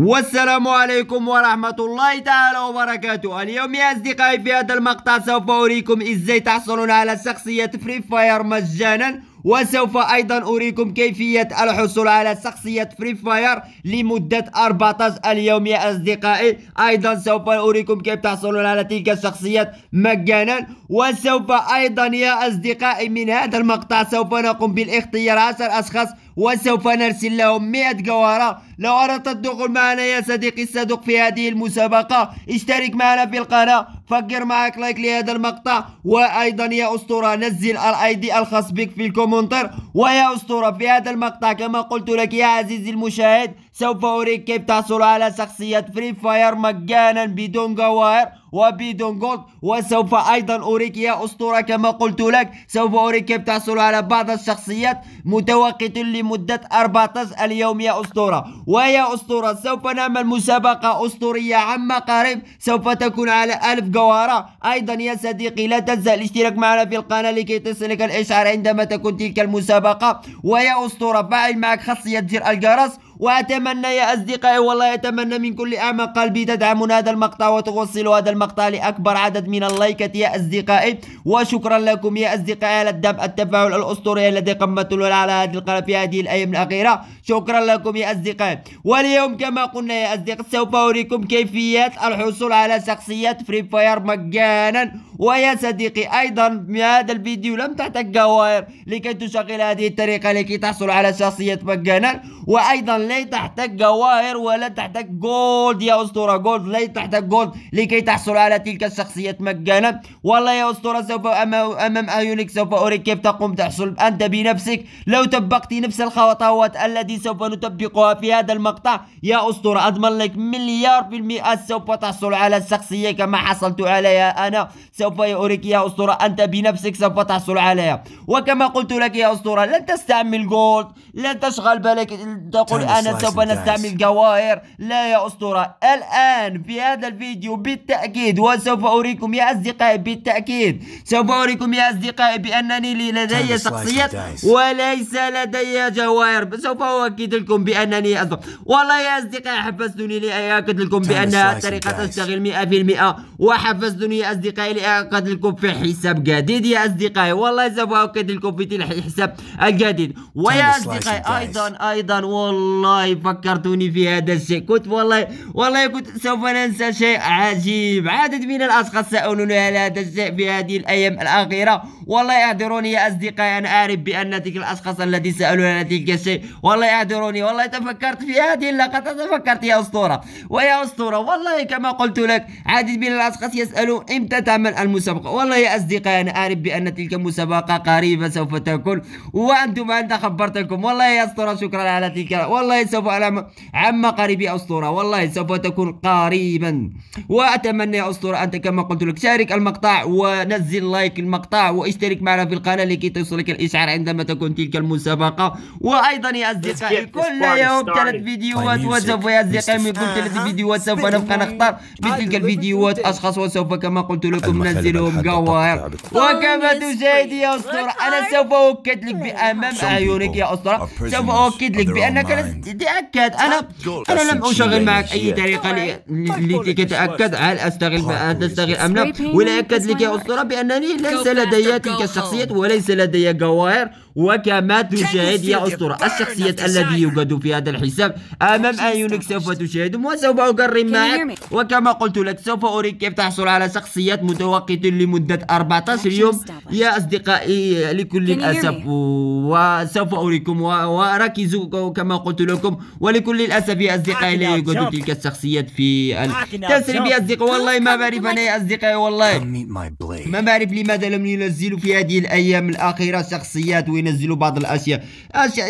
والسلام عليكم ورحمة الله تعالى وبركاته اليوم يا أصدقائي في هذا المقطع سوف أريكم إزاي تحصلون على شخصية فري فاير مجانا وسوف أيضا أريكم كيفية الحصول على شخصية فري فاير لمدة 14 اليوم يا أصدقائي أيضا سوف أريكم كيف تحصلون على تلك الشخصيات مجانا وسوف أيضا يا أصدقائي من هذا المقطع سوف نقوم بالاختيار 10 أشخاص وسوف نرسل لهم 100 جوهرة لو أردت الدخول معنا يا صديقي الصدق في هذه المسابقة اشترك معنا في القناة فكر معك لايك لهذا المقطع وأيضا يا أسطورة نزل الاي دي الخاص بك في الكومنتر ويا أسطورة في هذا المقطع كما قلت لك يا عزيزي المشاهد سوف أريك كيف تحصل على شخصية فري فاير مجانا بدون جواهر وبدون جولد وسوف أيضا أريك يا أسطورة كما قلت لك سوف أريك كيف تحصل على بعض الشخصيات متوقت لمدة 14 اليوم يا أسطورة ويا أسطورة سوف نعمل مسابقة أسطورية عما قريب سوف تكون على 1000 جوهرة أيضا يا صديقي لا تنسى الاشتراك معنا في القناة لكي تصلك الإشعار عندما تكون تلك المسابقة ويا أسطورة فعل معك خاصية زر الجرس وأتمنى يا أصدقائي والله أتمنى من كل أعمى قلبي تدعمون هذا المقطع وتوصلوا هذا المقطع لأكبر عدد من اللايكات يا أصدقائي وشكرا لكم يا أصدقائي على الدعم التفاعل الأسطوري الذي قمتم على هذه القناة في هذه الأيام الأخيرة شكرا لكم يا أصدقائي واليوم كما قلنا يا أصدقائي سوف أوريكم كيفية الحصول على شخصيات فري فاير مجانا ويا صديقي أيضا هذا الفيديو لم تحتاج جواهر لكي تشغل هذه الطريقة لكي تحصل على شخصية مجانا وأيضا لي تحتاج جواهر ولا تحتاج جولد يا اسطوره جولد لي تحتاج جولد لكي تحصل على تلك الشخصيات مجانا والله يا اسطوره سوف امام اعينك سوف اريك كيف تقوم تحصل انت بنفسك لو طبقت نفس الخطوات التي سوف نطبقها في هذا المقطع يا اسطوره اضمن لك مليار في المئة سوف تحصل على الشخصيه كما حصلت عليها انا سوف اريك يا اسطوره انت بنفسك سوف تحصل عليها وكما قلت لك يا اسطوره لن تستعمل جولد لن تشغل بالك تقول انا سوف نستعمل جواهر لا يا أسطورة الآن في هذا الفيديو بالتأكيد وسوف أريكم يا أصدقائي بالتأكيد سوف أريكم يا أصدقائي بأنني لدي شخصيات وليس لدي جواهر سوف أؤكد لكم بأنني أصدق والله يا أصدقائي حفزتني لأؤكد لكم بأنها طريقة تشتغل 100% وحفزتني يا أصدقائي لأؤكد لكم في حساب جديد يا أصدقائي والله سوف أؤكد لكم في الحساب الجديد ويا أصدقائي أيضا أيضا والله والله فكرتوني في هذا الشيء كنت والله والله كنت سوف ننسى شيء عجيب عدد من الأشخاص سألوني على هذا الشيء في هذه الأيام الأخيرة والله اعذروني يا أصدقائي أنا أعرف بأن تلك الأشخاص الذي سالونا على تلك الشيء والله اعذروني والله تفكرت في هذه اللقطة تفكرت يا أسطورة ويا أسطورة والله كما قلت لك عدد من الأشخاص يسألون إمتى تعمل المسابقة والله يا أصدقائي أنا أعرف بأن تلك المسابقة قريبة سوف تكون وأنتم أنت خبرتكم والله يا أسطورة شكرا على تلك والله والله سوف أعلم عما قريبي أسطورة والله سوف تكون قريبا وأتمنى يا أسطورة أنت كما قلت لك شارك المقطع ونزل لايك المقطع واشترك معنا في القناة لكي توصلك الإشعار عندما تكون تلك المسابقة وأيضا يا أصدقائي كل يوم ثلاث فيديوهات وسوف يا أصدقائي من كل ثلاث فيديوهات سوف نبقى نختار بتلك تلك الفيديوهات أشخاص وسوف كما قلت لكم ننزلهم جواهر وكما تشاهد يا أسطورة أنا سوف أؤكد لك بأمام أعينك يا أسطورة سوف أؤكد لك بأنك لست تاكد أنا أنا لم أشغل معك أي طريقة لكي تتأكد هل أستغل تستغل أم لا ولأكد لك يا أسطورة بأنني ليس لدي تلك الشخصية وليس لدي جواهر وكما تشاهد يا أسطورة الشخصية الذي يوجد في هذا الحساب أمام أعينك سوف تشاهد وسوف أقرب معك وكما قلت لك سوف أريك كيف تحصل على شخصيات متوقت لمدة 14 يوم يا أصدقائي لكل الأسف وسوف أريكم وركزوا كما قلت لكم ولكل الأسف يا أصدقائي لا يوجد تلك الشخصيات في تسريب يا أصدقائي والله ما بعرف أنا يا أصدقائي والله ما بعرف لماذا لم ينزلوا في هذه الأيام الأخيرة شخصيات وينزلوا بعض الأشياء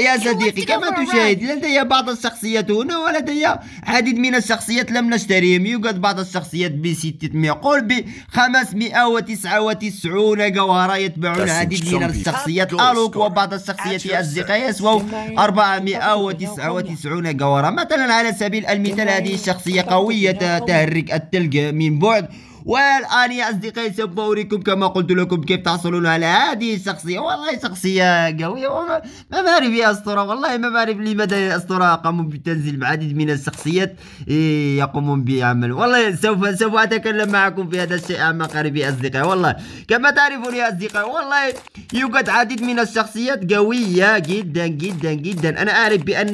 يا صديقي كما تشاهد لدي بعض الشخصيات هنا ولدي عديد من الشخصيات لم نشتريهم يوجد بعض الشخصيات ب 600 قول ب 599 جوهرة يتبعون عديد من الشخصيات ألوك وبعض الشخصية أصدقائي يسوى 499 جوارا مثلا على سبيل المثال هذه الشخصية قوية تهرك التلج من بعد والآن يا أصدقائي سوف أوريكم كما قلت لكم كيف تحصلون على هذه الشخصية والله شخصية قوية وما ما بعرف يا أسطورة والله ما بعرف لماذا يا أسطورة قاموا بتنزيل العديد من الشخصيات إيه، يقومون بعمل والله سوف سوف أتكلم معكم في هذا الشيء عما قريب يا أصدقائي والله كما تعرفون يا أصدقائي والله يوجد عديد من الشخصيات قوية جدا جدا جدا أنا أعرف بأن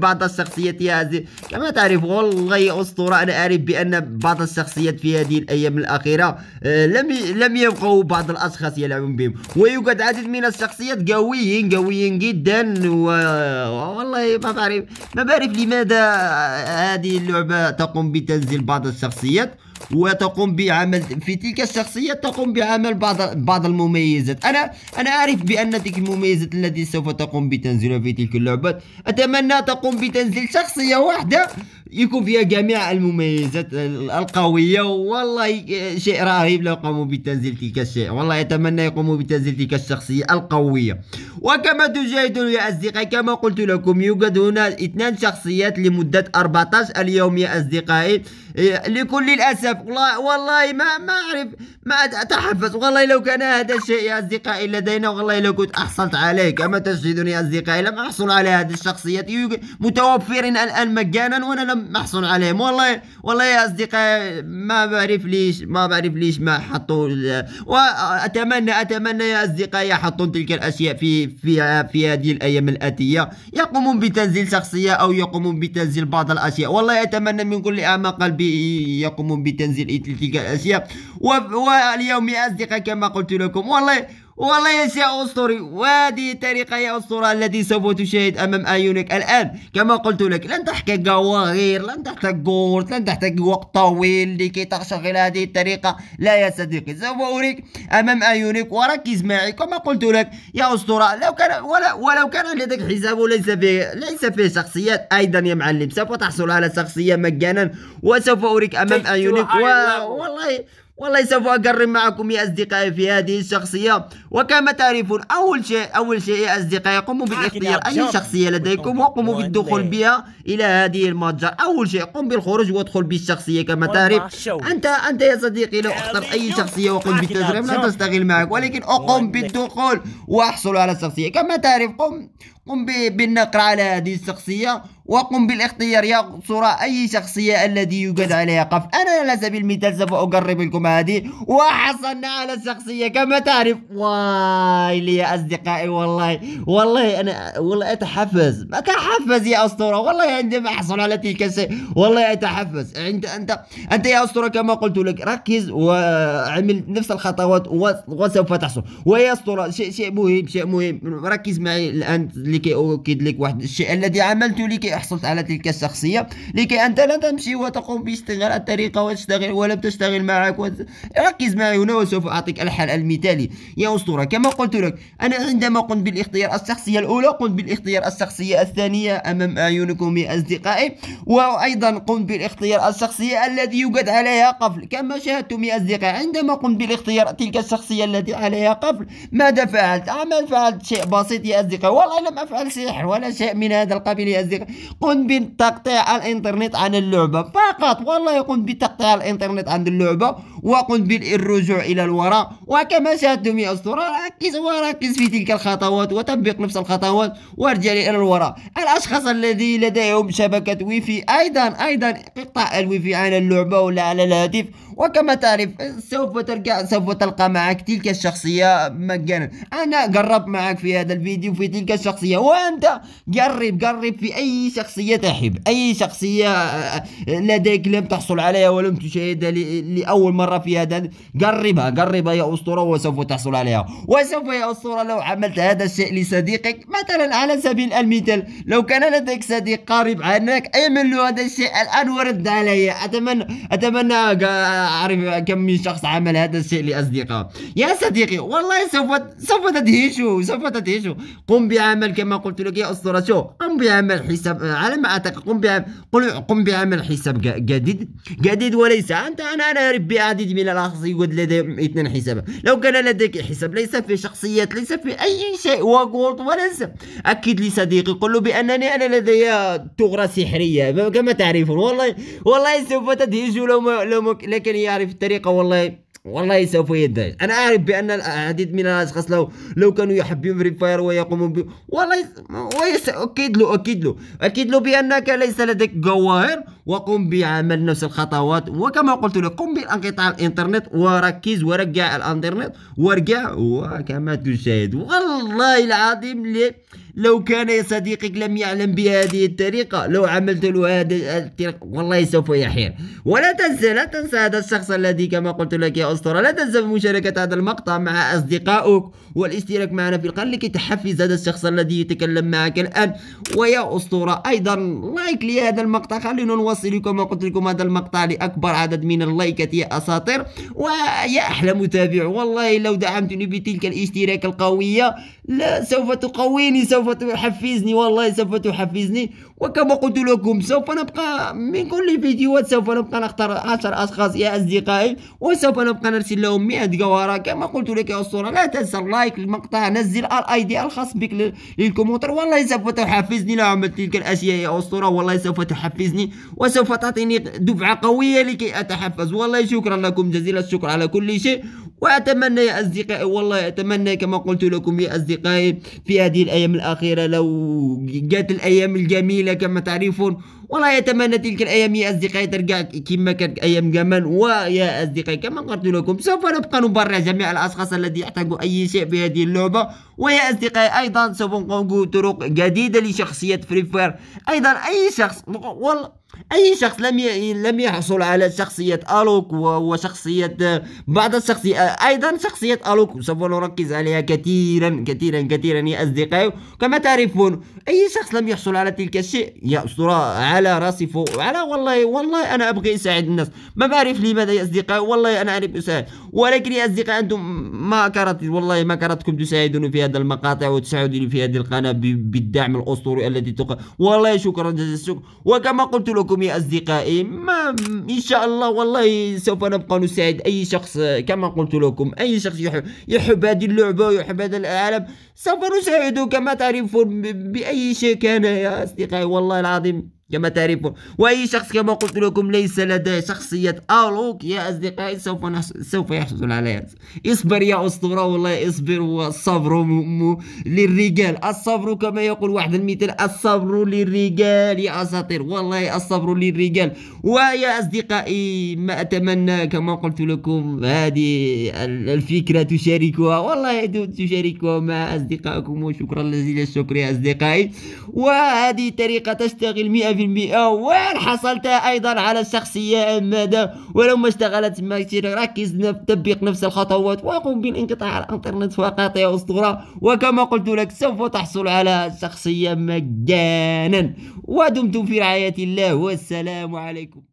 بعض الشخصيات يا كما تعرف والله أسطورة أنا أعرف بأن بعض الشخصيات في هذه الأيام الأيام الأخيرة آه، لم لم يبقوا بعض الأشخاص يلعبون بهم ويوجد عدد من الشخصيات قويين قويين جدا و... والله ما بعرف ما بعرف لماذا هذه اللعبة تقوم بتنزيل بعض الشخصيات وتقوم بعمل في تلك الشخصية تقوم بعمل بعض بعض المميزات أنا أنا أعرف بأن تلك المميزات التي سوف تقوم بتنزيلها في تلك اللعبة أتمنى تقوم بتنزيل شخصية واحدة يكون فيها جميع المميزات القوية والله شيء رهيب لو قاموا بتنزيل تلك الشيء والله أتمنى يقوموا بتنزيل تلك الشخصية القوية وكما تشاهدون يا أصدقائي كما قلت لكم يوجد هنا اثنان شخصيات لمدة 14 اليوم يا أصدقائي إيه، لكل الاسف والله والله ما ما اعرف ما اتحفز والله لو كان هذا الشيء يا اصدقائي لدينا والله لو كنت احصلت عليه كما يا اصدقائي لم احصل على هذه الشخصيات متوفرين الان مجانا وانا لم احصل عليهم والله والله يا اصدقائي ما بعرف ليش ما بعرف ليش ما حطوا واتمنى اتمنى يا اصدقائي يحطون تلك الاشياء في في في هذه الايام الاتيه يقومون بتنزيل شخصيه او يقومون بتنزيل بعض الاشياء والله اتمنى من كل اعماق قلبي يقوم بتنزيل تلك الاشياء واليوم يا اصدقاء كما قلت لكم والله والله يا أسطوري وهذه الطريقة يا أسطورة التي سوف تشاهد أمام أعينك الآن كما قلت لك لن تحتاج غير لن تحتاج جورد لن تحتاج وقت طويل لكي تشغل هذه الطريقة لا يا صديقي سوف أريك أمام أعينك وركز معي كما قلت لك يا أسطورة لو كان ولو كان لديك حساب ليس فيه ليس فيه شخصيات أيضا يا معلم سوف تحصل على شخصية مجانا وسوف أريك أمام أعينك و... والله والله سوف أقرب معكم يا أصدقائي في هذه الشخصية وكما تعرفون أول شيء أول شيء يا أصدقائي قوموا آه، بالاختيار أي شخصية لديكم وقوموا بالدخول بها إلى هذه المتجر أول شيء قم بالخروج وادخل بالشخصية كما تعرف أنت أنت يا صديقي لو اخترت أي آه، شخصية وقم آه، بالتجربة لا تستغل معك ولكن أقم بالدخول وأحصل على الشخصية كما تعرف قم قم بالنقر على هذه الشخصية وقم بالاختيار يا يقصر أي شخصية الذي يوجد عليها قف أنا على سبيل المثال سوف أقرب لكم هذه وحصلنا على الشخصية كما تعرف واي لي يا أصدقائي والله والله أنا والله أتحفز أتحفز يا أسطورة والله عندما أحصل على تلك الشيء والله أتحفز عند أنت أنت يا أسطورة كما قلت لك ركز وعمل نفس الخطوات وسوف تحصل ويا أسطورة شيء شيء مهم شيء مهم ركز معي الآن لكي أؤكد لك واحد الشيء الذي عملته لكي حصلت على تلك الشخصية لكي أنت لا تمشي وتقوم باستغلال الطريقة وتشتغل ولم تشتغل معك وت... ركز معي هنا وسوف أعطيك الحل المثالي يا أسطورة كما قلت لك أنا عندما قمت بالاختيار الشخصية الأولى قمت بالاختيار الشخصية الثانية أمام أعينكم يا أصدقائي وأيضا قمت بالاختيار الشخصية الذي يوجد عليها قفل كما شاهدتم يا أصدقائي عندما قمت بالاختيار تلك الشخصية التي عليها قفل ماذا فعلت؟ أعمل فعلت شيء بسيط يا أصدقائي والله لم أفعل سحر ولا شيء من هذا القبيل يا أصدقائي قم بتقطيع الانترنت عن اللعبة فقط والله يقوم بتقطيع الانترنت عن اللعبة وقم بالرجوع الى الوراء وكما شاهدتم يا اسطورة ركز وركز في تلك الخطوات وطبق نفس الخطوات وارجع الى الوراء الاشخاص الذي لديهم شبكة ويفي ايضا ايضا اقطع الويفي عن اللعبة ولا على الهاتف وكما تعرف سوف ترجع سوف تلقى معك تلك الشخصية مجانا أنا جربت معك في هذا الفيديو في تلك الشخصية وأنت جرب جرب في أي شخصية تحب أي شخصية آه، لديك لم تحصل عليها ولم تشاهدها لأول مرة في هذا جربها جربها يا أسطورة وسوف تحصل عليها وسوف يا أسطورة لو عملت هذا الشيء لصديقك مثلا على سبيل المثال لو كان لديك صديق قريب عنك اعمل له هذا الشيء الآن ورد علي أتمنى أتمنى آه، اعرف كم من شخص عمل هذا الشيء لاصدقائه يا صديقي والله سوف سوف تدهشوا سوف تدهشوا قم بعمل كما قلت لك يا اسطوره شو قم بعمل حساب على ما اعتقد قم بعمل قم بعمل حساب جديد جديد وليس انت انا انا اعرف بعديد من الاشخاص يوجد لديهم اثنين حسابات لو كان لديك حساب ليس في شخصيات ليس في اي شيء وقلت وليس اكد لي صديقي قل له بانني انا لدي ثغره سحريه كما تعرفون والله والله سوف تدهشوا لو لو لكن يعرف الطريقه والله والله سوف يدعي انا اعرف بان العديد من الاشخاص لو لو كانوا يحبون فري فاير ويقومون ب والله ويس... اكيد له اكيد له اكيد له بانك ليس لديك جواهر وقم بعمل نفس الخطوات وكما قلت لك قم بانقطاع الانترنت وركز ورجع الانترنت وارجع وكما تشاهد والله العظيم لي لو كان يا صديقك لم يعلم بهذه الطريقة لو عملت له هذه الطريقة والله سوف يحير ولا تنسى لا تنسى هذا الشخص الذي كما قلت لك يا أسطورة لا تنسى مشاركة هذا المقطع مع أصدقائك والاشتراك معنا في القناة لكي تحفز هذا الشخص الذي يتكلم معك الآن ويا أسطورة أيضا لايك لهذا المقطع خلينا نوصل كما قلت لكم هذا المقطع لأكبر عدد من اللايكات يا أساطير ويا أحلى متابع والله لو دعمتني بتلك الاشتراك القوية لا سوف تقويني سوف تحفزني والله سوف تحفزني وكما قلت لكم سوف نبقى من كل فيديوهات سوف نبقى نختار 10 أشخاص يا أصدقائي وسوف نبقى نرسل لهم 100 جوهرة كما قلت لك يا أسطورة لا تنسى اللايك للمقطع نزل الاي دي الخاص بك للكمبيوتر والله سوف تحفزني عملت تلك الأشياء يا أسطورة والله سوف تحفزني وسوف تعطيني دفعة قوية لكي أتحفز والله شكرا لكم جزيل الشكر على كل شيء وأتمنى يا أصدقائي والله أتمنى كما قلت لكم يا أصدقائي في هذه الأيام الأخيرة لو جات الأيام الجميلة كما تعرفون والله أتمنى تلك الأيام يا أصدقائي ترجع كما كانت أيام جمال ويا أصدقائي كما قلت لكم سوف نبقى نبرع جميع الأشخاص الذين يحتاجوا أي شيء في هذه اللعبة ويا أصدقائي أيضا سوف نقوم بطرق جديدة لشخصية فري فاير أيضا أي شخص والله اي شخص لم لم يحصل على شخصيه الوك وشخصيه بعض الشخصيات ايضا شخصيه الوك سوف نركز عليها كثيرا كثيرا كثيرا يا اصدقائي كما تعرفون اي شخص لم يحصل على تلك الشيء يأسر على راسي فوق على والله والله انا ابغي اساعد الناس ما بعرف لماذا يا اصدقائي والله انا اعرف اساعد ولكن يا اصدقائي انتم ما كرهت والله ما كرهتكم تساعدوني في هذا المقاطع وتساعدني في هذه القناة بالدعم الأسطوري الذي تقع والله شكرا جزيلا الشكر وكما قلت لكم يا أصدقائي ما إن شاء الله والله سوف نبقى نساعد أي شخص كما قلت لكم أي شخص يحب, يحب هذه اللعبة ويحب هذا العالم سوف نساعده كما تعرفون بأي شيء كان يا أصدقائي والله العظيم كما تعرفون وأي شخص كما قلت لكم ليس لديه شخصية ألوك يا أصدقائي سوف نحس... سوف يحصل عليها اصبر يا أسطورة والله اصبر والصبر م... م... للرجال الصبر كما يقول واحد المثال الصبر للرجال يا أساطير والله الصبر للرجال ويا أصدقائي ما أتمنى كما قلت لكم هذه الفكرة تشاركها والله تشاركها مع أصدقائكم وشكرا جزيلا الشكر يا أصدقائي وهذه طريقة تشتغل 100 وين حصلت أيضا على الشخصية ماذا ولو ما اشتغلت ما كثير ركز تطبيق نفس الخطوات وقم بالانقطاع على الانترنت فقط يا أسطورة وكما قلت لك سوف تحصل على شخصية مجانا ودمتم في رعاية الله والسلام عليكم